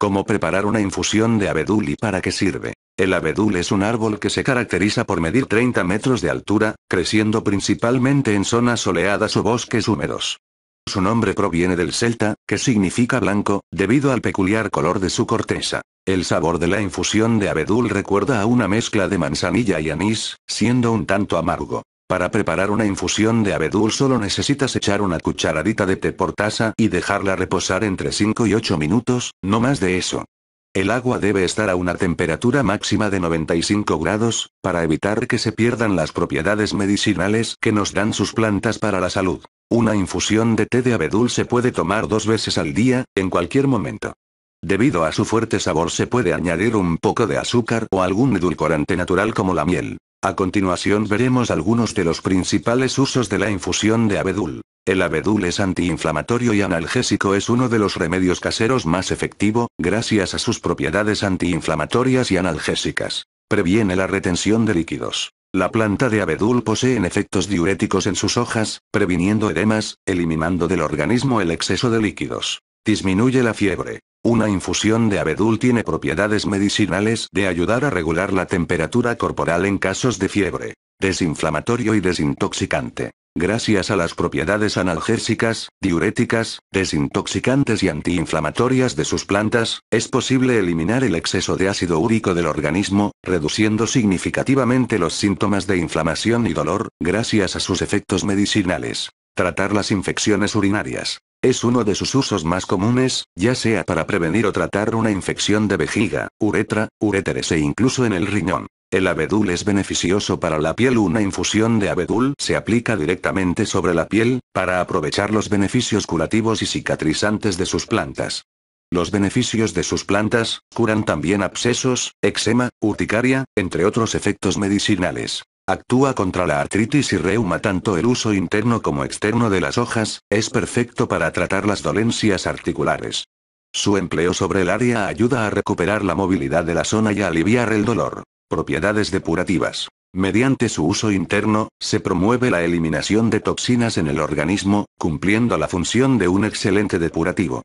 ¿Cómo preparar una infusión de abedul y para qué sirve. El abedul es un árbol que se caracteriza por medir 30 metros de altura, creciendo principalmente en zonas soleadas o bosques húmedos. Su nombre proviene del celta, que significa blanco, debido al peculiar color de su corteza. El sabor de la infusión de abedul recuerda a una mezcla de manzanilla y anís, siendo un tanto amargo. Para preparar una infusión de abedul solo necesitas echar una cucharadita de té por taza y dejarla reposar entre 5 y 8 minutos, no más de eso. El agua debe estar a una temperatura máxima de 95 grados, para evitar que se pierdan las propiedades medicinales que nos dan sus plantas para la salud. Una infusión de té de abedul se puede tomar dos veces al día, en cualquier momento. Debido a su fuerte sabor se puede añadir un poco de azúcar o algún edulcorante natural como la miel. A continuación veremos algunos de los principales usos de la infusión de abedul. El abedul es antiinflamatorio y analgésico es uno de los remedios caseros más efectivo, gracias a sus propiedades antiinflamatorias y analgésicas. Previene la retención de líquidos. La planta de abedul posee efectos diuréticos en sus hojas, previniendo edemas, eliminando del organismo el exceso de líquidos. Disminuye la fiebre. Una infusión de abedul tiene propiedades medicinales de ayudar a regular la temperatura corporal en casos de fiebre, desinflamatorio y desintoxicante. Gracias a las propiedades analgésicas, diuréticas, desintoxicantes y antiinflamatorias de sus plantas, es posible eliminar el exceso de ácido úrico del organismo, reduciendo significativamente los síntomas de inflamación y dolor, gracias a sus efectos medicinales. Tratar las infecciones urinarias. Es uno de sus usos más comunes, ya sea para prevenir o tratar una infección de vejiga, uretra, uréteres e incluso en el riñón. El abedul es beneficioso para la piel. Una infusión de abedul se aplica directamente sobre la piel, para aprovechar los beneficios curativos y cicatrizantes de sus plantas. Los beneficios de sus plantas, curan también abscesos, eczema, urticaria, entre otros efectos medicinales. Actúa contra la artritis y reuma tanto el uso interno como externo de las hojas, es perfecto para tratar las dolencias articulares. Su empleo sobre el área ayuda a recuperar la movilidad de la zona y a aliviar el dolor. Propiedades depurativas. Mediante su uso interno, se promueve la eliminación de toxinas en el organismo, cumpliendo la función de un excelente depurativo.